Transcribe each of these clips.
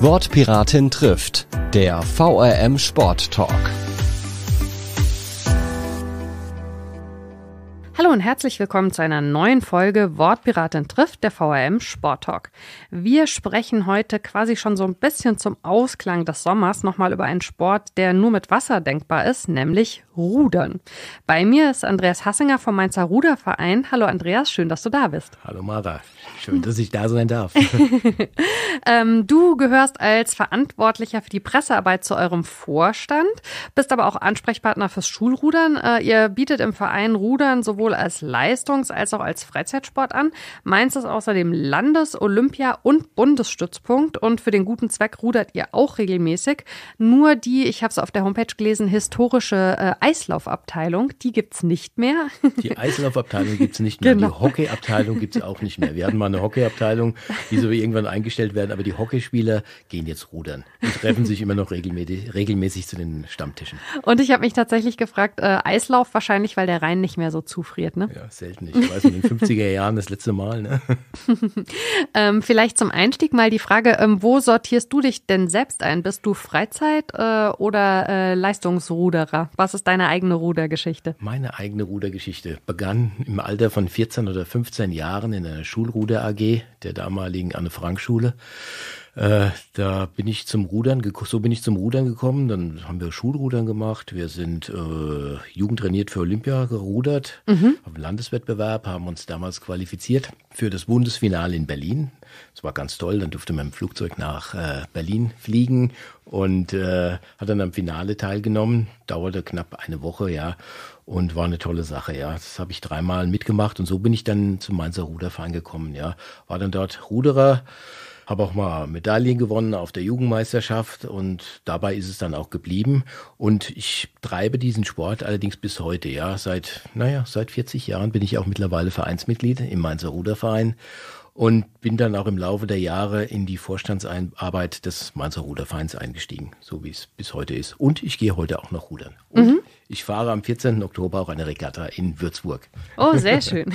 Wortpiratin trifft. Der VRM Sport Talk. Hallo und herzlich willkommen zu einer neuen Folge Wortpiratin trifft, der VRM Sport Talk. Wir sprechen heute quasi schon so ein bisschen zum Ausklang des Sommers nochmal über einen Sport, der nur mit Wasser denkbar ist, nämlich Rudern. Bei mir ist Andreas Hassinger vom Mainzer Ruderverein. Hallo Andreas, schön, dass du da bist. Hallo Mara, schön, dass ich da sein darf. ähm, du gehörst als Verantwortlicher für die Pressearbeit zu eurem Vorstand, bist aber auch Ansprechpartner fürs Schulrudern. Äh, ihr bietet im Verein Rudern sowohl sowohl als Leistungs- als auch als Freizeitsport an. Mainz ist außerdem Landes-, Olympia- und Bundesstützpunkt und für den guten Zweck rudert ihr auch regelmäßig. Nur die, ich habe es auf der Homepage gelesen, historische äh, Eislaufabteilung, die gibt es nicht mehr. Die Eislaufabteilung gibt es nicht mehr. Genau. Die Hockeyabteilung gibt es auch nicht mehr. Wir hatten mal eine Hockeyabteilung, die so irgendwann eingestellt werden, aber die Hockeyspieler gehen jetzt rudern und treffen sich immer noch regelmäßig, regelmäßig zu den Stammtischen. Und ich habe mich tatsächlich gefragt, äh, Eislauf wahrscheinlich, weil der Rhein nicht mehr so zufrieden konstruiert, ne? Ja, selten. Ich weiß, in den 50er Jahren das letzte Mal, ne? ähm, vielleicht zum Einstieg mal die Frage, ähm, wo sortierst du dich denn selbst ein? Bist du Freizeit- äh, oder äh, Leistungsruderer? Was ist deine eigene Rudergeschichte? Meine eigene Rudergeschichte begann im Alter von 14 oder 15 Jahren in der Schulruder AG der damaligen Anne-Frank-Schule. Äh, da bin ich zum Rudern, so bin ich zum Rudern gekommen. Dann haben wir Schulrudern gemacht. Wir sind äh, Jugendtrainiert für Olympia gerudert, mhm. auf dem Landeswettbewerb, haben uns damals qualifiziert für das Bundesfinale in Berlin. Das war ganz toll. Dann durfte man im Flugzeug nach äh, Berlin fliegen und äh, hat dann am Finale teilgenommen. Dauerte knapp eine Woche, ja. Und war eine tolle Sache, ja. Das habe ich dreimal mitgemacht und so bin ich dann zum Mainzer Ruderverein gekommen, ja. War dann dort Ruderer habe auch mal Medaillen gewonnen auf der Jugendmeisterschaft und dabei ist es dann auch geblieben. Und ich treibe diesen Sport allerdings bis heute, ja. Seit, naja, seit 40 Jahren bin ich auch mittlerweile Vereinsmitglied im Mainzer Ruderverein und bin dann auch im Laufe der Jahre in die Vorstandsarbeit des Mainzer Rudervereins eingestiegen, so wie es bis heute ist. Und ich gehe heute auch noch rudern. Und mhm. Ich fahre am 14. Oktober auch eine Regatta in Würzburg. Oh, sehr schön.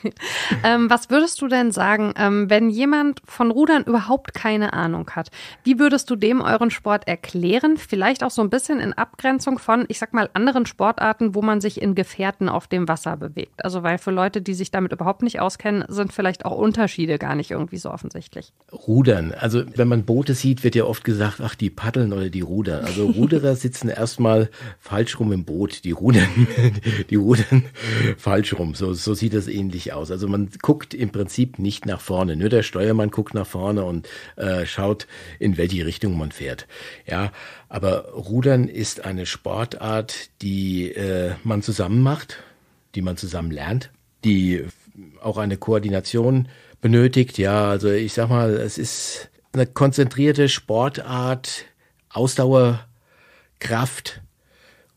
ähm, was würdest du denn sagen, ähm, wenn jemand von Rudern überhaupt keine Ahnung hat? Wie würdest du dem euren Sport erklären? Vielleicht auch so ein bisschen in Abgrenzung von, ich sag mal, anderen Sportarten, wo man sich in Gefährten auf dem Wasser bewegt. Also, weil für Leute, die sich damit überhaupt nicht auskennen, sind vielleicht auch Unterschiede gar nicht irgendwie so offensichtlich. Rudern. Also, wenn man Boote sieht, wird ja oft gesagt, ach, die paddeln oder die rudern. Also, Ruderer sitzen erstmal falsch rum im Boot die Rudern, die Rudern falsch rum. So, so sieht das ähnlich aus. Also man guckt im Prinzip nicht nach vorne. Nur der Steuermann guckt nach vorne und äh, schaut, in welche Richtung man fährt. Ja, aber Rudern ist eine Sportart, die äh, man zusammen macht, die man zusammen lernt, die auch eine Koordination benötigt. Ja, also ich sag mal, es ist eine konzentrierte Sportart, Ausdauer, Kraft,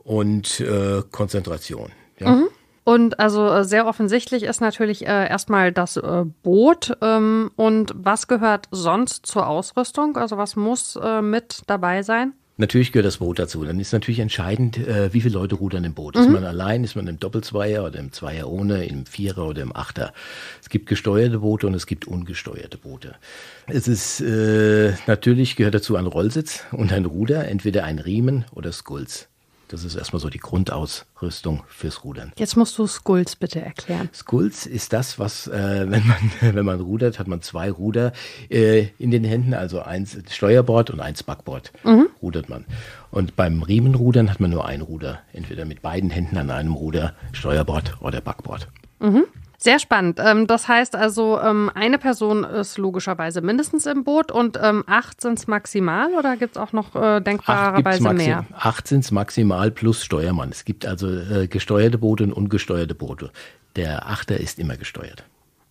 und äh, Konzentration. Ja? Mhm. Und also äh, sehr offensichtlich ist natürlich äh, erstmal das äh, Boot. Ähm, und was gehört sonst zur Ausrüstung? Also was muss äh, mit dabei sein? Natürlich gehört das Boot dazu. Dann ist natürlich entscheidend, äh, wie viele Leute rudern im Boot. Mhm. Ist man allein, ist man im Doppelzweier oder im Zweier ohne, im Vierer oder im Achter. Es gibt gesteuerte Boote und es gibt ungesteuerte Boote. Es ist äh, natürlich gehört dazu ein Rollsitz und ein Ruder, entweder ein Riemen oder Skulls. Das ist erstmal so die Grundausrüstung fürs Rudern. Jetzt musst du Skulls bitte erklären. Skulls ist das, was, äh, wenn, man, wenn man rudert, hat man zwei Ruder äh, in den Händen, also eins Steuerbord und eins Backbord mhm. rudert man. Und beim Riemenrudern hat man nur ein Ruder, entweder mit beiden Händen an einem Ruder, Steuerbord oder Backbord. Mhm. Sehr spannend. Ähm, das heißt also, ähm, eine Person ist logischerweise mindestens im Boot und ähm, acht sind es maximal oder gibt es auch noch äh, denkbarerweise mehr? Acht sind es maximal plus Steuermann. Es gibt also äh, gesteuerte Boote und ungesteuerte Boote. Der Achter ist immer gesteuert.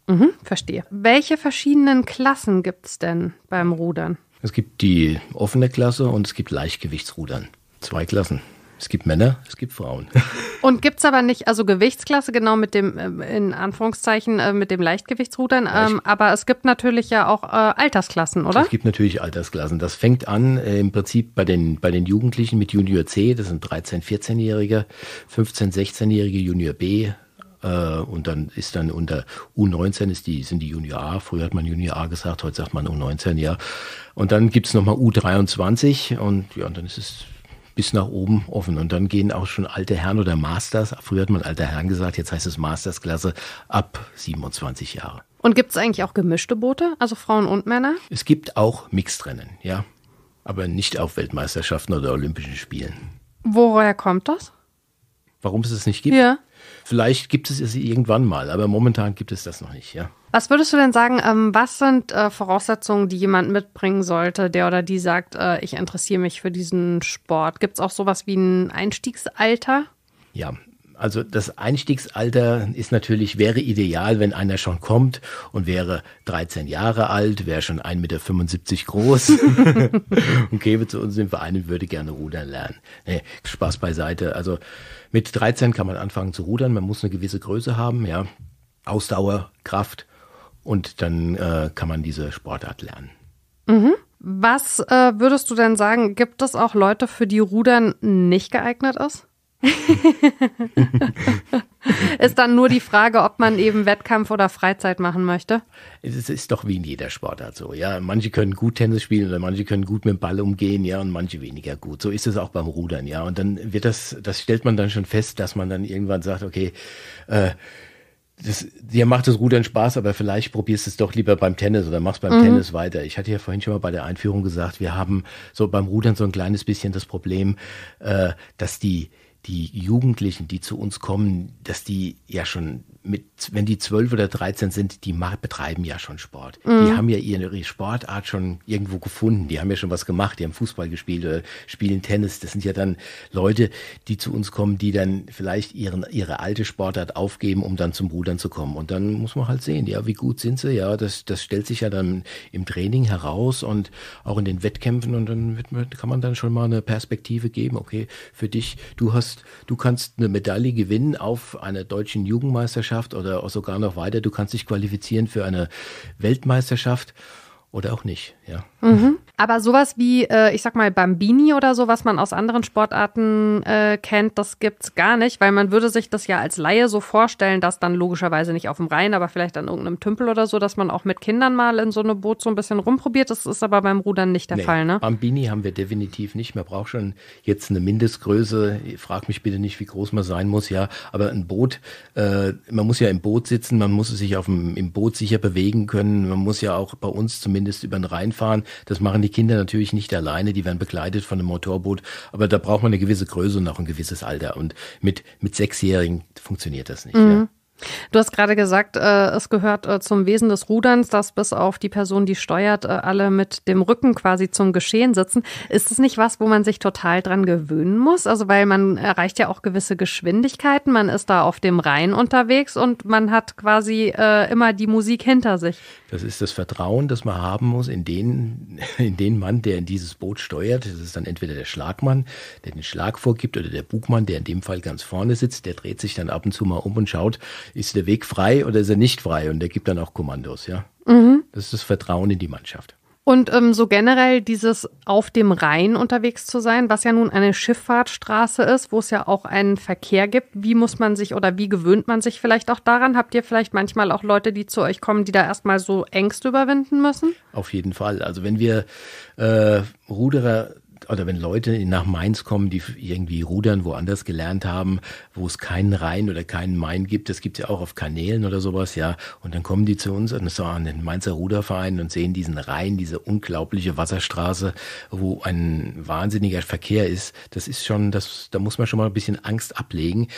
Mhm, verstehe. Welche verschiedenen Klassen gibt es denn beim Rudern? Es gibt die offene Klasse und es gibt Leichtgewichtsrudern. Zwei Klassen. Es gibt Männer, es gibt Frauen. Und gibt es aber nicht, also Gewichtsklasse, genau mit dem, äh, in Anführungszeichen, äh, mit dem Leichtgewichtsrudern, Leicht. Ähm, aber es gibt natürlich ja auch äh, Altersklassen, oder? Es gibt natürlich Altersklassen. Das fängt an äh, im Prinzip bei den, bei den Jugendlichen mit Junior C, das sind 13-, 14-Jährige, 15-, 16-Jährige, Junior B, äh, und dann ist dann unter U19 ist die, sind die Junior A. Früher hat man Junior A gesagt, heute sagt man U19, ja. Und dann gibt es nochmal U23 und ja, und dann ist es bis nach oben offen. Und dann gehen auch schon alte Herren oder Masters, früher hat man alter Herren gesagt, jetzt heißt es Mastersklasse, ab 27 Jahre. Und gibt es eigentlich auch gemischte Boote, also Frauen und Männer? Es gibt auch Mixtrennen, ja. Aber nicht auf Weltmeisterschaften oder Olympischen Spielen. Woher kommt das? Warum es es nicht gibt? Ja. Vielleicht gibt es es irgendwann mal, aber momentan gibt es das noch nicht, ja. Was würdest du denn sagen, ähm, was sind äh, Voraussetzungen, die jemand mitbringen sollte, der oder die sagt, äh, ich interessiere mich für diesen Sport? Gibt es auch sowas wie ein Einstiegsalter? Ja, also das Einstiegsalter ist natürlich, wäre ideal, wenn einer schon kommt und wäre 13 Jahre alt, wäre schon 1,75 Meter groß und käme zu uns im Verein und würde gerne rudern lernen. Nee, Spaß beiseite. Also mit 13 kann man anfangen zu rudern. Man muss eine gewisse Größe haben, ja. Ausdauer, Kraft und dann äh, kann man diese Sportart lernen. Mhm. Was äh, würdest du denn sagen, gibt es auch Leute, für die Rudern nicht geeignet ist? ist dann nur die Frage, ob man eben Wettkampf oder Freizeit machen möchte. Es ist doch wie in jeder Sportart so, ja. Manche können gut Tennis spielen oder manche können gut mit dem Ball umgehen, ja, und manche weniger gut. So ist es auch beim Rudern, ja. Und dann wird das, das stellt man dann schon fest, dass man dann irgendwann sagt, okay, äh, das, dir macht das Rudern Spaß, aber vielleicht probierst du es doch lieber beim Tennis oder machst beim mhm. Tennis weiter. Ich hatte ja vorhin schon mal bei der Einführung gesagt, wir haben so beim Rudern so ein kleines bisschen das Problem, äh, dass die die Jugendlichen, die zu uns kommen, dass die ja schon mit, wenn die zwölf oder dreizehn sind, die betreiben ja schon Sport. Mhm. Die haben ja ihre Sportart schon irgendwo gefunden. Die haben ja schon was gemacht. Die haben Fußball gespielt oder spielen Tennis. Das sind ja dann Leute, die zu uns kommen, die dann vielleicht ihren, ihre alte Sportart aufgeben, um dann zum Rudern zu kommen. Und dann muss man halt sehen, ja, wie gut sind sie? Ja, das, das stellt sich ja dann im Training heraus und auch in den Wettkämpfen. Und dann wird, kann man dann schon mal eine Perspektive geben. Okay, für dich, du hast kannst. Du kannst eine Medaille gewinnen auf einer deutschen Jugendmeisterschaft oder sogar noch weiter. Du kannst dich qualifizieren für eine Weltmeisterschaft oder auch nicht. Ja. Mhm. Aber sowas wie, äh, ich sag mal, Bambini oder so, was man aus anderen Sportarten äh, kennt, das gibt's gar nicht, weil man würde sich das ja als Laie so vorstellen, dass dann logischerweise nicht auf dem Rhein, aber vielleicht an irgendeinem Tümpel oder so, dass man auch mit Kindern mal in so einem Boot so ein bisschen rumprobiert. Das ist aber beim Rudern nicht der nee, Fall, ne? Bambini haben wir definitiv nicht. Man braucht schon jetzt eine Mindestgröße. Ich frag mich bitte nicht, wie groß man sein muss, ja. Aber ein Boot, äh, man muss ja im Boot sitzen, man muss sich auf dem, im Boot sicher bewegen können. Man muss ja auch bei uns zumindest über den Rhein fahren. Das machen die Kinder natürlich nicht alleine, die werden begleitet von einem Motorboot, aber da braucht man eine gewisse Größe und auch ein gewisses Alter. Und mit, mit Sechsjährigen funktioniert das nicht. Mhm. Ja. Du hast gerade gesagt, äh, es gehört äh, zum Wesen des Ruderns, dass bis auf die Person, die steuert, äh, alle mit dem Rücken quasi zum Geschehen sitzen. Ist es nicht was, wo man sich total dran gewöhnen muss? Also, weil man erreicht ja auch gewisse Geschwindigkeiten, man ist da auf dem Rhein unterwegs und man hat quasi äh, immer die Musik hinter sich. Das ist das Vertrauen, das man haben muss in den, in den Mann, der in dieses Boot steuert. Das ist dann entweder der Schlagmann, der den Schlag vorgibt, oder der Bugmann, der in dem Fall ganz vorne sitzt. Der dreht sich dann ab und zu mal um und schaut, ist der Weg frei oder ist er nicht frei? Und der gibt dann auch Kommandos, ja. Mhm. Das ist das Vertrauen in die Mannschaft. Und ähm, so generell dieses auf dem Rhein unterwegs zu sein, was ja nun eine Schifffahrtsstraße ist, wo es ja auch einen Verkehr gibt. Wie muss man sich oder wie gewöhnt man sich vielleicht auch daran? Habt ihr vielleicht manchmal auch Leute, die zu euch kommen, die da erstmal so Ängste überwinden müssen? Auf jeden Fall. Also wenn wir äh, Ruderer oder wenn Leute nach Mainz kommen, die irgendwie rudern woanders gelernt haben, wo es keinen Rhein oder keinen Main gibt, das gibt's ja auch auf Kanälen oder sowas, ja. Und dann kommen die zu uns und sagen den Mainzer Ruderverein und sehen diesen Rhein, diese unglaubliche Wasserstraße, wo ein wahnsinniger Verkehr ist. Das ist schon, das, da muss man schon mal ein bisschen Angst ablegen.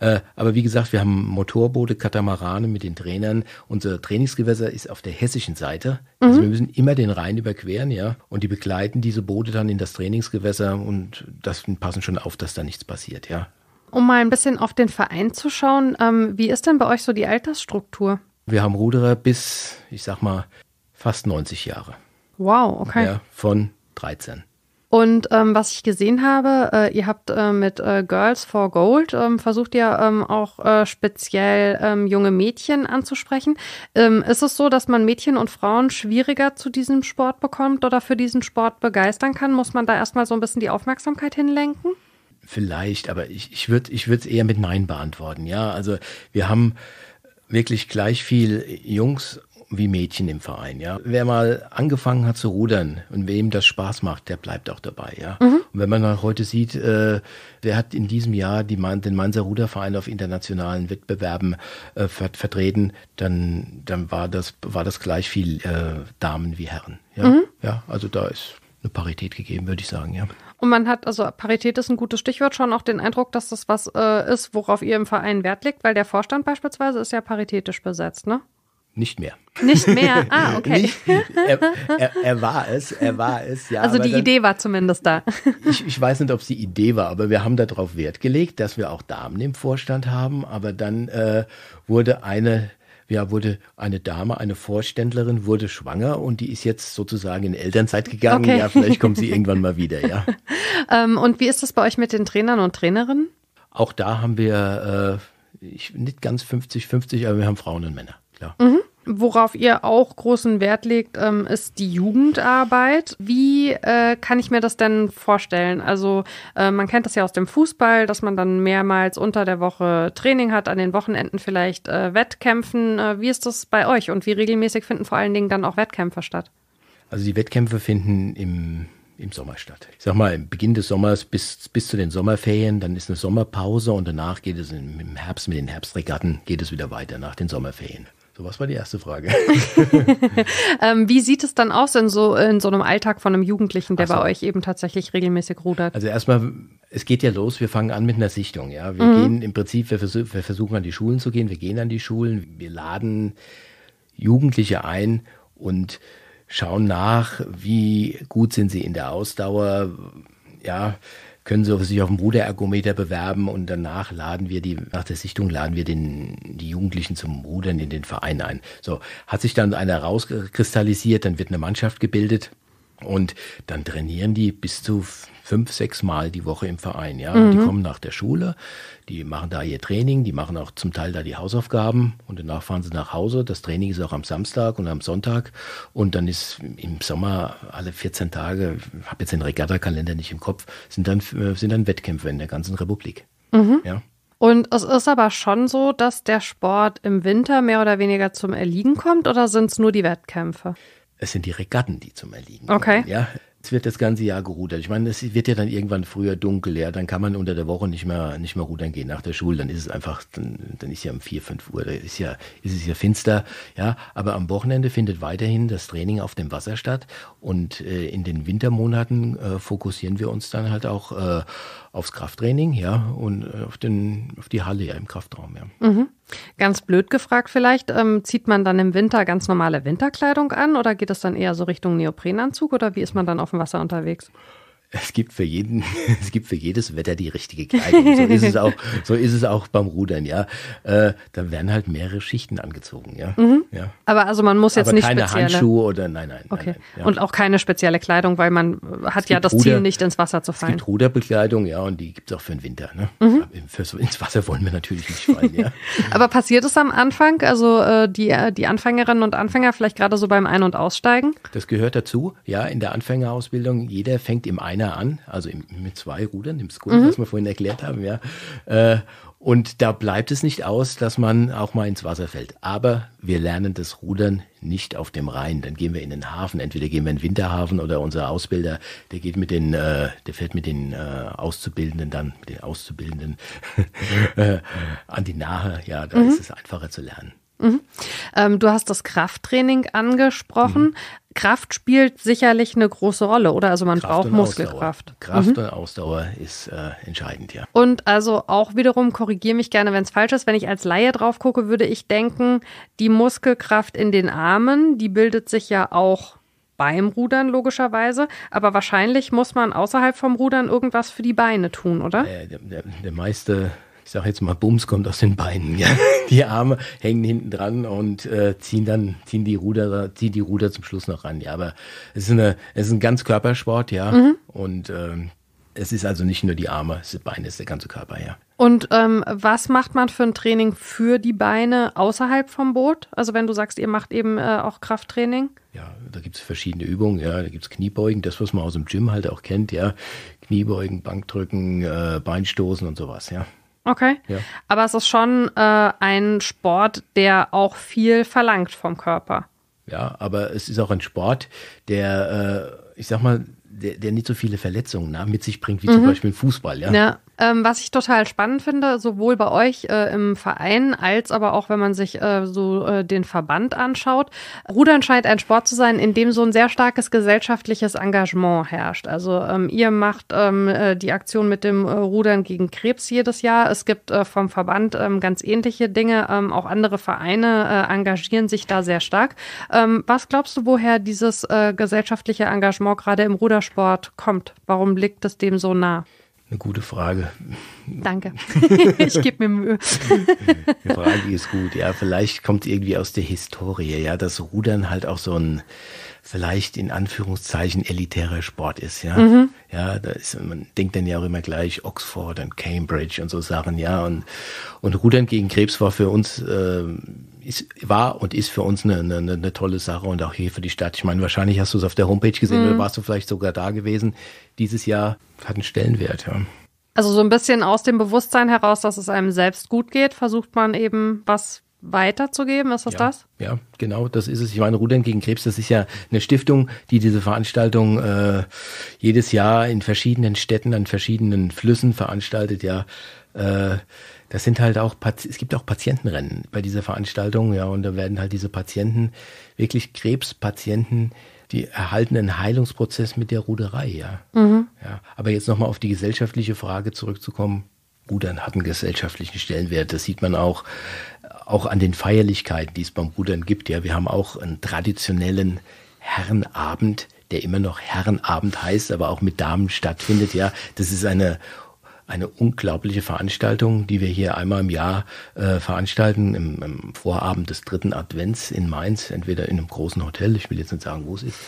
Äh, aber wie gesagt, wir haben Motorboote, Katamarane mit den Trainern. Unser Trainingsgewässer ist auf der hessischen Seite. Also mhm. Also wir müssen immer den Rhein überqueren, ja. Und die begleiten diese Boote dann in das Trainingsgewässer und das passen schon auf, dass da nichts passiert, ja. Um mal ein bisschen auf den Verein zu schauen, ähm, wie ist denn bei euch so die Altersstruktur? Wir haben Ruderer bis, ich sag mal, fast 90 Jahre. Wow, okay. Ja, von 13. Und ähm, was ich gesehen habe, äh, ihr habt äh, mit äh, Girls for Gold ähm, versucht ja ähm, auch äh, speziell ähm, junge Mädchen anzusprechen. Ähm, ist es so, dass man Mädchen und Frauen schwieriger zu diesem Sport bekommt oder für diesen Sport begeistern kann? Muss man da erstmal so ein bisschen die Aufmerksamkeit hinlenken? Vielleicht, aber ich, ich würde ich es eher mit Nein beantworten. Ja, also wir haben wirklich gleich viel Jungs wie Mädchen im Verein, ja. Wer mal angefangen hat zu rudern und wem das Spaß macht, der bleibt auch dabei, ja. Mhm. Und wenn man halt heute sieht, äh, wer hat in diesem Jahr die, den Mainzer Ruderverein auf internationalen Wettbewerben äh, ver vertreten, dann, dann war das, war das gleich viel äh, Damen wie Herren, ja. Mhm. Ja, also da ist eine Parität gegeben, würde ich sagen, ja. Und man hat, also Parität ist ein gutes Stichwort, schon auch den Eindruck, dass das was äh, ist, worauf ihr im Verein Wert legt, weil der Vorstand beispielsweise ist ja paritätisch besetzt, ne? nicht mehr. Nicht mehr, ah, okay. Nicht, er, er, er, war es, er war es, ja. Also die dann, Idee war zumindest da. Ich, ich weiß nicht, ob es die Idee war, aber wir haben darauf Wert gelegt, dass wir auch Damen im Vorstand haben, aber dann äh, wurde eine ja, wurde eine Dame, eine Vorständlerin, wurde schwanger und die ist jetzt sozusagen in Elternzeit gegangen. Okay. Ja, vielleicht kommt sie irgendwann mal wieder, ja. ähm, und wie ist das bei euch mit den Trainern und Trainerinnen? Auch da haben wir, äh, ich, nicht ganz 50-50, aber wir haben Frauen und Männer, klar. Mhm. Worauf ihr auch großen Wert legt, ähm, ist die Jugendarbeit. Wie äh, kann ich mir das denn vorstellen? Also äh, man kennt das ja aus dem Fußball, dass man dann mehrmals unter der Woche Training hat, an den Wochenenden vielleicht äh, Wettkämpfen. Äh, wie ist das bei euch und wie regelmäßig finden vor allen Dingen dann auch Wettkämpfe statt? Also die Wettkämpfe finden im im Sommer statt. Ich sag mal, im Beginn des Sommers bis, bis zu den Sommerferien, dann ist eine Sommerpause und danach geht es im Herbst mit den Herbstregatten, geht es wieder weiter nach den Sommerferien. So, was war die erste Frage? ähm, wie sieht es dann aus in so, in so einem Alltag von einem Jugendlichen, der so. bei euch eben tatsächlich regelmäßig rudert? Also erstmal, es geht ja los, wir fangen an mit einer Sichtung. Ja? Wir mhm. gehen im Prinzip, wir, versuch, wir versuchen an die Schulen zu gehen, wir gehen an die Schulen, wir laden Jugendliche ein und schauen nach, wie gut sind sie in der Ausdauer, ja, können Sie sich auf dem Ruderergometer bewerben und danach laden wir die, nach der Sichtung laden wir den, die Jugendlichen zum Rudern in den Verein ein. So, hat sich dann einer rauskristallisiert, dann wird eine Mannschaft gebildet und dann trainieren die bis zu fünf, sechs Mal die Woche im Verein. Ja? Mhm. Die kommen nach der Schule, die machen da ihr Training, die machen auch zum Teil da die Hausaufgaben und danach fahren sie nach Hause. Das Training ist auch am Samstag und am Sonntag. Und dann ist im Sommer alle 14 Tage, ich habe jetzt den Regattakalender nicht im Kopf, sind dann, äh, sind dann Wettkämpfe in der ganzen Republik. Mhm. Ja? Und es ist aber schon so, dass der Sport im Winter mehr oder weniger zum Erliegen kommt oder sind es nur die Wettkämpfe? Es sind die Regatten, die zum Erliegen okay. kommen. Okay. Ja? nachts wird das ganze Jahr gerudert. Ich meine, es wird ja dann irgendwann früher dunkel, ja, dann kann man unter der Woche nicht mehr, nicht mehr rudern gehen nach der Schule, dann ist es einfach, dann, dann ist ja um vier, fünf Uhr, da ist ja, ist es ja finster, ja, aber am Wochenende findet weiterhin das Training auf dem Wasser statt und äh, in den Wintermonaten äh, fokussieren wir uns dann halt auch äh, aufs Krafttraining, ja, und äh, auf den, auf die Halle, ja, im Kraftraum, ja. Mhm. Ganz blöd gefragt vielleicht, ähm, zieht man dann im Winter ganz normale Winterkleidung an oder geht es dann eher so Richtung Neoprenanzug oder wie ist man dann auf dem Wasser unterwegs? es gibt für jeden, es gibt für jedes Wetter die richtige Kleidung. So ist es auch, so ist es auch beim Rudern, ja. Äh, da werden halt mehrere Schichten angezogen, ja. Mhm. ja. Aber also man muss jetzt Aber nicht keine spezielle. Handschuhe oder nein, nein. Okay. Nein, nein, ja. Und auch keine spezielle Kleidung, weil man hat ja das Ruder, Ziel, nicht ins Wasser zu fallen. Es gibt Ruderbekleidung, ja, und die gibt es auch für den Winter. Ne? Mhm. Fürs, ins Wasser wollen wir natürlich nicht fallen, ja. Aber passiert es am Anfang, also äh, die, äh, die Anfängerinnen und Anfänger vielleicht gerade so beim Ein- und Aussteigen? Das gehört dazu, ja, in der Anfängerausbildung. Jeder fängt im Ein- einer an, also mit zwei Rudern, im Skull, mhm. was wir vorhin erklärt haben, ja. Äh, und da bleibt es nicht aus, dass man auch mal ins Wasser fällt. Aber wir lernen das Rudern nicht auf dem Rhein. Dann gehen wir in den Hafen. Entweder gehen wir in den Winterhafen oder unser Ausbilder, der geht mit den, äh, der fährt mit den äh, Auszubildenden dann, mit den Auszubildenden an die Nahe. Ja, da mhm. ist es einfacher zu lernen. Mhm. Ähm, du hast das Krafttraining angesprochen. Mhm. Kraft spielt sicherlich eine große Rolle, oder? Also man Kraft braucht Muskelkraft. Ausdauer. Kraft mhm. und Ausdauer ist äh, entscheidend, ja. Und also auch wiederum, korrigiere mich gerne, wenn es falsch ist, wenn ich als Laie drauf gucke, würde ich denken, die Muskelkraft in den Armen, die bildet sich ja auch beim Rudern logischerweise, aber wahrscheinlich muss man außerhalb vom Rudern irgendwas für die Beine tun, oder? Äh, der, der, der meiste ich sage jetzt mal, Bums kommt aus den Beinen. Ja? Die Arme hängen hinten dran und äh, ziehen dann, ziehen die Ruder, ziehen die Ruder zum Schluss noch ran. Ja, aber es ist eine, es ist ein ganz Körpersport, ja. Mhm. Und ähm, es ist also nicht nur die Arme, es sind Beine, es ist der ganze Körper, ja. Und ähm, was macht man für ein Training für die Beine außerhalb vom Boot? Also wenn du sagst, ihr macht eben äh, auch Krafttraining? Ja, da gibt es verschiedene Übungen, ja. Da gibt es Kniebeugen, das, was man aus dem Gym halt auch kennt, ja. Kniebeugen, Bankdrücken, äh, Beinstoßen und sowas, ja. Okay. Ja. Aber es ist schon äh, ein Sport, der auch viel verlangt vom Körper. Ja, aber es ist auch ein Sport, der, äh, ich sag mal, der, der, nicht so viele Verletzungen ne, mit sich bringt, wie mhm. zum Beispiel Fußball. Ja? ja. Ähm, was ich total spannend finde, sowohl bei euch äh, im Verein als aber auch, wenn man sich äh, so äh, den Verband anschaut. Rudern scheint ein Sport zu sein, in dem so ein sehr starkes gesellschaftliches Engagement herrscht. Also ähm, ihr macht ähm, äh, die Aktion mit dem äh, Rudern gegen Krebs jedes Jahr. Es gibt äh, vom Verband ähm, ganz ähnliche Dinge. Ähm, auch andere Vereine engagieren sich da sehr stark. Ähm, was glaubst du, woher dieses gesellschaftliche Engagement gerade im Rudersport kommt? Warum liegt es dem so nah? Eine gute Frage. Danke. ich gebe mir Mühe. Die Frage ist gut. Ja, vielleicht kommt irgendwie aus der Historie, ja, dass Rudern halt auch so ein vielleicht in Anführungszeichen elitärer Sport ist, ja. Mhm. Ja, da ist, man denkt dann ja auch immer gleich Oxford und Cambridge und so Sachen, ja. Und, und Rudern gegen Krebs war für uns äh, ist, war und ist für uns eine, eine, eine tolle Sache und auch hier für die Stadt. Ich meine, wahrscheinlich hast du es auf der Homepage gesehen mhm. oder warst du vielleicht sogar da gewesen. Dieses Jahr hat einen Stellenwert, ja. Also so ein bisschen aus dem Bewusstsein heraus, dass es einem selbst gut geht, versucht man eben was weiterzugeben. Ist das ja, das? Ja, genau, das ist es. Ich meine, Rudern gegen Krebs, das ist ja eine Stiftung, die diese Veranstaltung äh, jedes Jahr in verschiedenen Städten an verschiedenen Flüssen veranstaltet, ja. Äh, das sind halt auch, es gibt auch Patientenrennen bei dieser Veranstaltung, ja, und da werden halt diese Patienten, wirklich Krebspatienten, die erhalten einen Heilungsprozess mit der Ruderei, ja. Mhm. ja aber jetzt nochmal auf die gesellschaftliche Frage zurückzukommen. Rudern hat einen gesellschaftlichen Stellenwert, das sieht man auch, auch an den Feierlichkeiten, die es beim Rudern gibt, ja. Wir haben auch einen traditionellen Herrenabend, der immer noch Herrenabend heißt, aber auch mit Damen stattfindet, ja. Das ist eine eine unglaubliche Veranstaltung, die wir hier einmal im Jahr äh, veranstalten, im, im Vorabend des dritten Advents in Mainz, entweder in einem großen Hotel, ich will jetzt nicht sagen, wo es ist.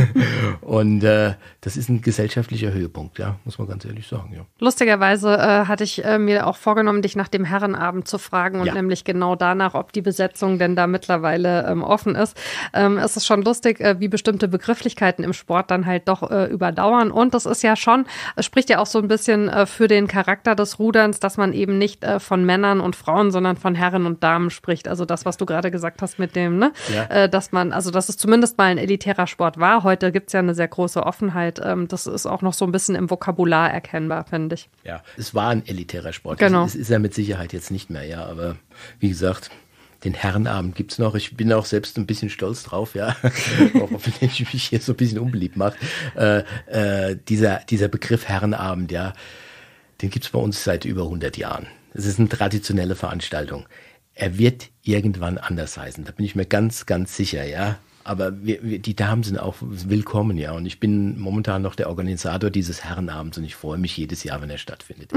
und äh, das ist ein gesellschaftlicher Höhepunkt, ja, muss man ganz ehrlich sagen. Ja. Lustigerweise äh, hatte ich äh, mir auch vorgenommen, dich nach dem Herrenabend zu fragen und ja. nämlich genau danach, ob die Besetzung denn da mittlerweile ähm, offen ist. Ähm, es ist schon lustig, äh, wie bestimmte Begrifflichkeiten im Sport dann halt doch äh, überdauern. Und das ist ja schon, es spricht ja auch so ein bisschen äh, für den den Charakter des Ruderns, dass man eben nicht äh, von Männern und Frauen, sondern von Herren und Damen spricht. Also das, was du gerade gesagt hast mit dem, ne? Ja. Äh, dass man, also dass es zumindest mal ein elitärer Sport war. Heute gibt es ja eine sehr große Offenheit. Ähm, das ist auch noch so ein bisschen im Vokabular erkennbar, finde ich. Ja, es war ein elitärer Sport. Genau. Es, es ist ja mit Sicherheit jetzt nicht mehr, ja. Aber wie gesagt, den Herrenabend gibt es noch. Ich bin auch selbst ein bisschen stolz drauf, ja. auch wenn ich mich hier so ein bisschen unbeliebt mache. Äh, äh, dieser, dieser Begriff Herrenabend, ja den gibt es bei uns seit über 100 Jahren. Es ist eine traditionelle Veranstaltung. Er wird irgendwann anders heißen, da bin ich mir ganz, ganz sicher, ja aber wir, wir, die Damen sind auch willkommen, ja. Und ich bin momentan noch der Organisator dieses Herrenabends und ich freue mich jedes Jahr, wenn er stattfindet.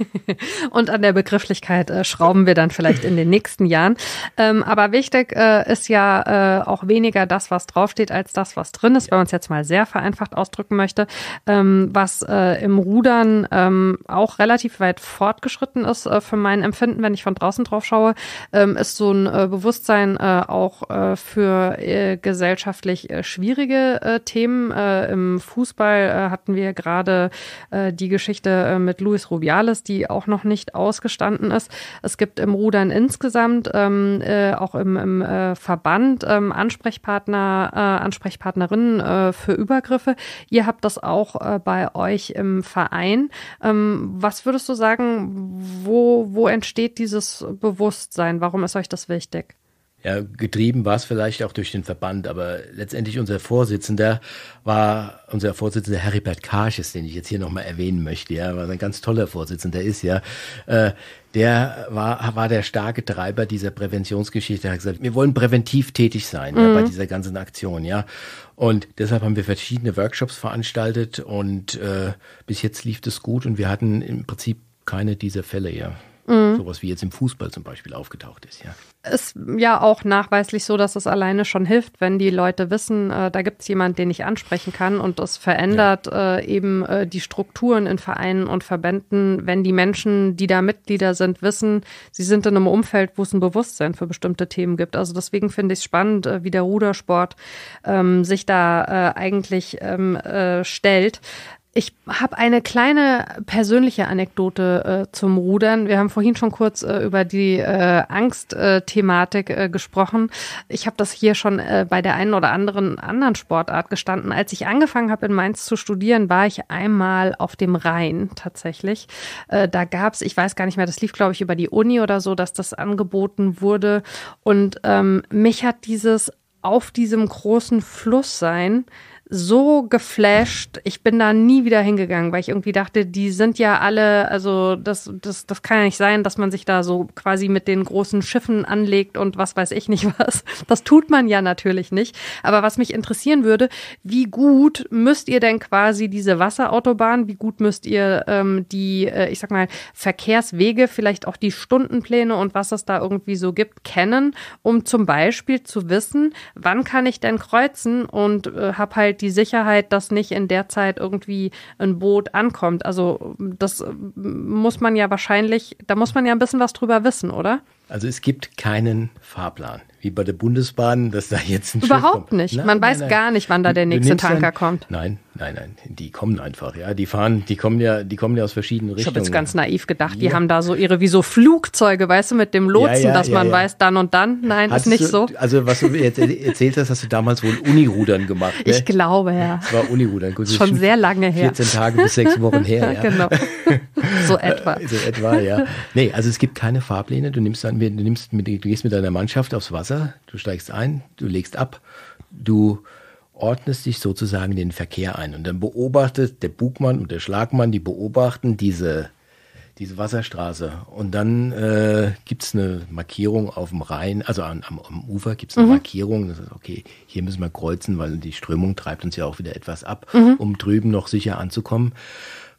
und an der Begrifflichkeit äh, schrauben wir dann vielleicht in den nächsten Jahren. Ähm, aber wichtig äh, ist ja äh, auch weniger das, was draufsteht, als das, was drin ist, ja. wenn man es jetzt mal sehr vereinfacht ausdrücken möchte. Ähm, was äh, im Rudern ähm, auch relativ weit fortgeschritten ist äh, für mein Empfinden, wenn ich von draußen drauf schaue, ähm, ist so ein äh, Bewusstsein auch für gesellschaftlich äh, schwierige äh, Themen. Äh, Im Fußball äh, hatten wir gerade äh, die Geschichte äh, mit Luis Rubiales, die auch noch nicht ausgestanden ist. Es gibt im Rudern insgesamt, ähm, äh, auch im, im äh, Verband, ähm, Ansprechpartner, äh, Ansprechpartnerinnen äh, für Übergriffe. Ihr habt das auch äh, bei euch im Verein. Ähm, was würdest du sagen, wo, wo entsteht dieses Bewusstsein? Warum ist euch das wichtig? Ja, getrieben war es vielleicht auch durch den Verband, aber letztendlich unser Vorsitzender war unser Vorsitzender Heribert Karches, den ich jetzt hier nochmal erwähnen möchte, ja, weil er ein ganz toller Vorsitzender ist, ja. Äh, der war, war der starke Treiber dieser Präventionsgeschichte. Er hat gesagt, wir wollen präventiv tätig sein mhm. ja, bei mhm. dieser ganzen Aktion, ja. Und deshalb haben wir verschiedene Workshops veranstaltet und äh, bis jetzt lief es gut und wir hatten im Prinzip keine dieser Fälle, ja. Mhm. Sowas wie jetzt im Fußball zum Beispiel aufgetaucht ist, ja. Ist ja auch nachweislich so, dass es alleine schon hilft, wenn die Leute wissen, äh, da gibt es jemanden, den ich ansprechen kann und das verändert ja. äh, eben äh, die Strukturen in Vereinen und Verbänden, wenn die Menschen, die da Mitglieder sind, wissen, sie sind in einem Umfeld, wo es ein Bewusstsein für bestimmte Themen gibt. Also deswegen finde ich es spannend, äh, wie der Rudersport ähm, sich da äh, eigentlich ähm, äh, stellt. Ich habe eine kleine persönliche Anekdote äh, zum Rudern. Wir haben vorhin schon kurz äh, über die äh, Angstthematik äh, gesprochen. Ich habe das hier schon äh, bei der einen oder anderen anderen Sportart gestanden. Als ich angefangen habe in Mainz zu studieren, war ich einmal auf dem Rhein tatsächlich. Äh, da gab es, ich weiß gar nicht mehr, das lief glaube ich über die Uni oder so, dass das angeboten wurde. Und ähm, mich hat dieses auf diesem großen Fluss sein so geflasht. Ich bin da nie wieder hingegangen, weil ich irgendwie dachte, die sind ja alle, also das, das, das kann ja nicht sein, dass man sich da so quasi mit den großen Schiffen anlegt und was weiß ich nicht was. Das tut man ja natürlich nicht. Aber was mich interessieren würde, wie gut müsst ihr denn quasi diese Wasserautobahn, wie gut müsst ihr ähm, die, äh, ich sag mal, Verkehrswege, vielleicht auch die Stundenpläne und was es da irgendwie so gibt, kennen, um zum Beispiel zu wissen, wann kann ich denn kreuzen und äh, hab halt die Sicherheit, dass nicht in der Zeit irgendwie ein Boot ankommt. Also das äh, muss man ja wahrscheinlich, da muss man ja ein bisschen was drüber wissen, oder? Also es gibt keinen Fahrplan, wie bei der Bundesbahn, dass da jetzt ein Überhaupt nicht. Nein, Man nein, weiß nein. gar nicht, wann da der nächste Tanker einen, kommt. Nein, nein, nein. Die kommen einfach, ja. Die fahren, die kommen ja, die kommen ja aus verschiedenen Richtungen. Ich habe jetzt ganz naiv gedacht, die haben da so ihre wie so Flugzeuge, weißt du, mit dem Lotsen, ja, ja, dass man weiß, dann und dann. Nein, Hattest ist nicht du, so. Also was du jetzt erzählt hast, hast du damals wohl Unirudern gemacht. Ne? Ich glaube, ja. Das war Unirudern. Gut, schon, schon sehr lange her. 14 Tage bis sechs Wochen her, ja. genau. So etwa. So etwa, ja. Nee, also es gibt keine Fahrpläne. Du nimmst dann mit, du, nimmst mit, du gehst mit deiner Mannschaft aufs Wasser, du steigst ein, du legst ab, du ordnest dich sozusagen den Verkehr ein. Und dann beobachtet der Bugmann und der Schlagmann, die beobachten diese, diese Wasserstraße. Und dann äh, gibt es eine Markierung auf dem Rhein, also am, am, am Ufer gibt es eine mhm. Markierung. Das ist okay, hier müssen wir kreuzen, weil die Strömung treibt uns ja auch wieder etwas ab, mhm. um drüben noch sicher anzukommen.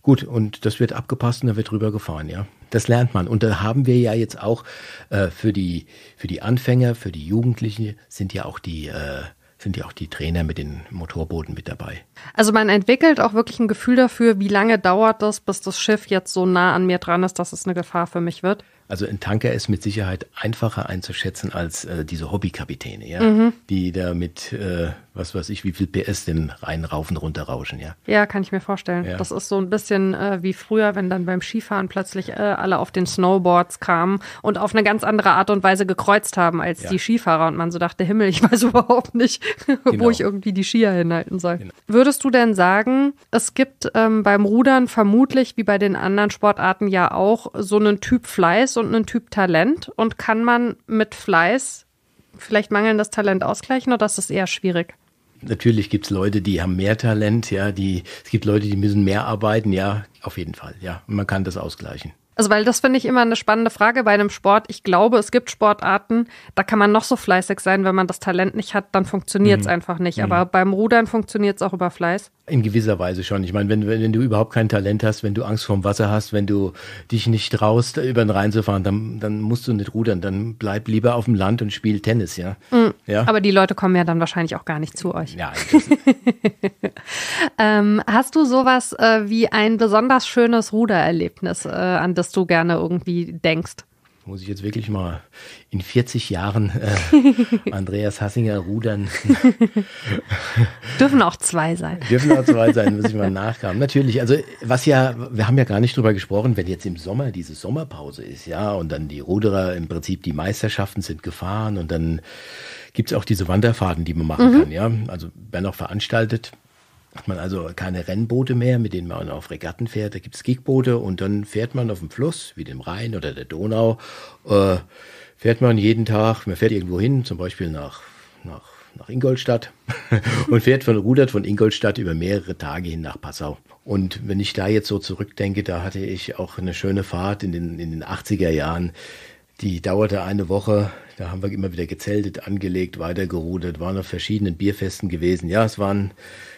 Gut, und das wird abgepasst und da wird drüber gefahren, ja. Das lernt man. Und da haben wir ja jetzt auch äh, für, die, für die Anfänger, für die Jugendlichen sind ja auch die äh, sind ja auch die Trainer mit den Motorbooten mit dabei. Also man entwickelt auch wirklich ein Gefühl dafür, wie lange dauert das, bis das Schiff jetzt so nah an mir dran ist, dass es eine Gefahr für mich wird. Also ein Tanker ist mit Sicherheit einfacher einzuschätzen als äh, diese Hobbykapitäne, ja, mhm. die da mit äh, was weiß ich, wie viel PS denn reinraufen, runterrauschen, ja. Ja, kann ich mir vorstellen. Ja. Das ist so ein bisschen äh, wie früher, wenn dann beim Skifahren plötzlich äh, alle auf den Snowboards kamen und auf eine ganz andere Art und Weise gekreuzt haben als ja. die Skifahrer und man so dachte, Himmel, ich weiß überhaupt nicht, genau. wo ich irgendwie die Skier hinhalten soll. Genau. Würdest du denn sagen, es gibt ähm, beim Rudern vermutlich, wie bei den anderen Sportarten ja auch, so einen Typ Fleiß und einen Typ Talent und kann man mit Fleiß vielleicht mangelndes Talent ausgleichen oder ist das eher schwierig? natürlich gibt es Leute, die haben mehr Talent, ja, die, es gibt Leute, die müssen mehr arbeiten, ja, auf jeden Fall, ja. Und man kann das ausgleichen. Also, weil das finde ich immer eine spannende Frage bei einem Sport. Ich glaube, es gibt Sportarten, da kann man noch so fleißig sein, wenn man das Talent nicht hat, dann funktioniert's mhm. einfach nicht. Mhm. Aber beim Rudern funktioniert es auch über Fleiß. In gewisser Weise schon. Ich meine, wenn, wenn, wenn du überhaupt kein Talent hast, wenn du Angst vorm Wasser hast, wenn du dich nicht traust, über den Rhein zu fahren, dann, dann musst du nicht rudern. Dann bleib lieber auf dem Land und spiel Tennis, ja? Mhm. ja? Aber die Leute kommen ja dann wahrscheinlich auch gar nicht zu euch. Ja, ähm, hast du sowas äh, wie ein besonders schönes Rudererlebnis, äh, an das du gerne irgendwie denkst? muss ich jetzt wirklich mal in 40 Jahren äh, Andreas Hassinger rudern. Dürfen auch zwei sein. Dürfen auch zwei sein, muss ich mal nachkamen. Natürlich, also was ja, wir haben ja gar nicht drüber gesprochen, wenn jetzt im Sommer diese Sommerpause ist, ja, und dann die Ruderer im Prinzip die Meisterschaften sind gefahren und dann gibt es auch diese Wanderfahrten, die man machen mhm. kann, ja. Also werden auch veranstaltet hat man also keine Rennboote mehr, mit denen man auf Regatten fährt. Da gibt es Gigboote und dann fährt man auf dem Fluss, wie dem Rhein oder der Donau, äh, fährt man jeden Tag, man fährt irgendwo hin, zum Beispiel nach, nach, nach Ingolstadt und fährt von Rudert von Ingolstadt über mehrere Tage hin nach Passau. Und wenn ich da jetzt so zurückdenke, da hatte ich auch eine schöne Fahrt in den, in den 80er Jahren. Die dauerte eine Woche da haben wir immer wieder gezeltet, angelegt, weitergerudert, waren auf verschiedenen Bierfesten gewesen. Ja, es waren,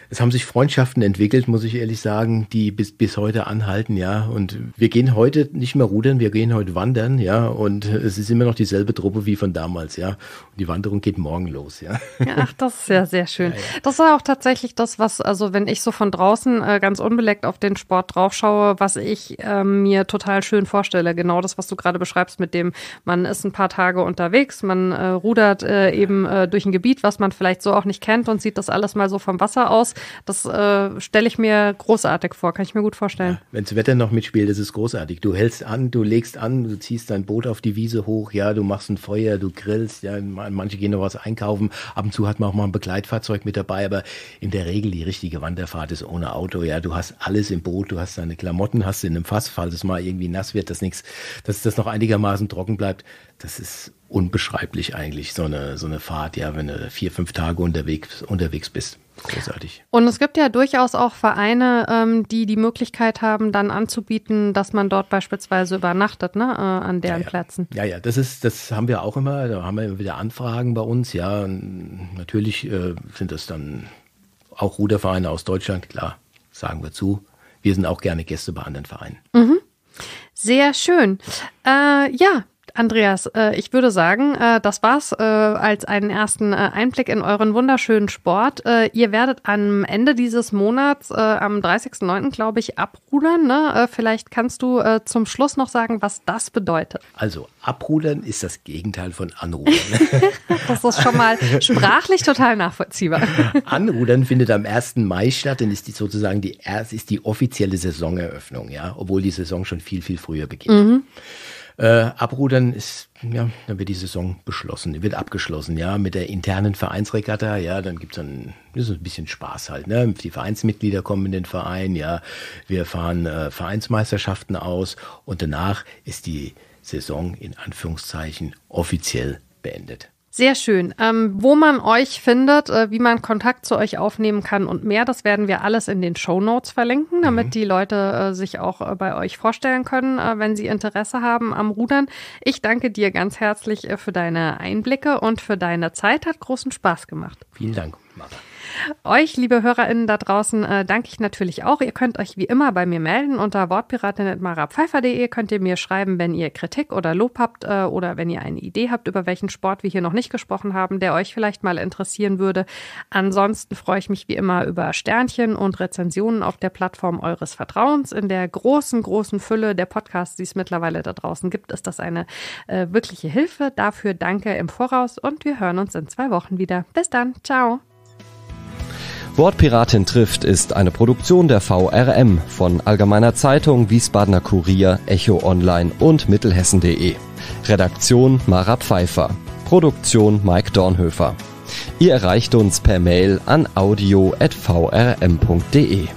es haben sich Freundschaften entwickelt, muss ich ehrlich sagen, die bis, bis heute anhalten, ja. Und wir gehen heute nicht mehr rudern, wir gehen heute wandern, ja. Und es ist immer noch dieselbe Truppe wie von damals, ja. Und die Wanderung geht morgen los, ja. Ach, das ist ja sehr schön. Ja, ja. Das war auch tatsächlich das, was, also wenn ich so von draußen äh, ganz unbeleckt auf den Sport draufschaue, was ich äh, mir total schön vorstelle. Genau das, was du gerade beschreibst mit dem, man ist ein paar Tage unterwegs unterwegs, man äh, rudert äh, eben äh, durch ein Gebiet, was man vielleicht so auch nicht kennt und sieht das alles mal so vom Wasser aus. Das äh, stelle ich mir großartig vor, kann ich mir gut vorstellen. Ja, das Wetter noch mitspielt, das ist großartig. Du hältst an, du legst an, du ziehst dein Boot auf die Wiese hoch, ja, du machst ein Feuer, du grillst, ja, manche gehen noch was einkaufen, ab und zu hat man auch mal ein Begleitfahrzeug mit dabei, aber in der Regel die richtige Wanderfahrt ist ohne Auto, ja, du hast alles im Boot, du hast deine Klamotten, hast in einem Fass, falls es mal irgendwie nass wird, dass nichts, dass das noch einigermaßen trocken bleibt das ist unbeschreiblich eigentlich, so eine, so eine Fahrt, ja, wenn du vier, fünf Tage unterwegs, unterwegs bist. Großartig. Und es gibt ja durchaus auch Vereine, ähm, die die Möglichkeit haben, dann anzubieten, dass man dort beispielsweise übernachtet, ne, äh, an deren ja, ja. Plätzen. Ja, ja, das ist, das haben wir auch immer, da haben wir immer wieder Anfragen bei uns, ja. Natürlich äh, sind das dann auch Rudervereine aus Deutschland, klar, sagen wir zu. Wir sind auch gerne Gäste bei anderen Vereinen. Mhm. Sehr schön. Äh, ja, Andreas, äh, ich würde sagen, äh, das war's äh, als einen ersten Einblick in euren wunderschönen Sport. ihr werdet am Ende dieses Monats, am 30.09., glaube ich, abrudern. Ne? vielleicht kannst du zum Schluss noch sagen, was das bedeutet. Also, abrudern ist das Gegenteil von anrudern. das ist schon mal sprachlich total nachvollziehbar. Anrudern findet am 1. Mai statt dann ist die sozusagen die, ist die offizielle Saisoneröffnung, ja, obwohl die Saison schon viel, viel früher beginnt. Mhm. Äh, Abrudern ist, ja, dann wird die Saison beschlossen, wird abgeschlossen, ja, mit der internen Vereinsregatta, ja, dann gibt's dann ist ein bisschen Spaß halt, ne? Die Vereinsmitglieder kommen in den Verein, ja, wir fahren äh, Vereinsmeisterschaften aus und danach ist die Saison in Anführungszeichen offiziell beendet. Sehr schön. Ähm, wo man euch findet, äh, wie man Kontakt zu euch aufnehmen kann und mehr, das werden wir alles in den Show Notes verlinken, damit mhm. die Leute äh, sich auch äh, bei euch vorstellen können, äh, wenn sie Interesse haben am Rudern. Ich danke dir ganz herzlich äh, für deine Einblicke und für deine Zeit. Hat großen Spaß gemacht. Vielen Dank, Mara. Euch, liebe HörerInnen da draußen, äh, danke ich natürlich auch. Ihr könnt euch wie immer bei mir melden unter wortpiratin.marapfeifer.de könnt ihr mir schreiben, wenn ihr Kritik oder Lob habt äh, oder wenn ihr eine Idee habt, über welchen Sport wir hier noch nicht gesprochen haben, der euch vielleicht mal interessieren würde. Ansonsten freue ich mich wie immer über Sternchen und Rezensionen auf der Plattform eures Vertrauens. In der großen, großen Fülle der Podcasts, die es mittlerweile da draußen gibt, ist das eine äh, wirkliche Hilfe. Dafür danke im Voraus und wir hören uns in zwei Wochen wieder. Bis dann. Ciao. Wortpiratin trifft ist eine Produktion der VRM von Allgemeiner Zeitung, Wiesbadener Kurier, Echo Online und Mittelhessen.de. Redaktion Mara Pfeiffer. Produktion Mike Dornhöfer. Ihr erreicht uns per Mail an audio.vrm.de.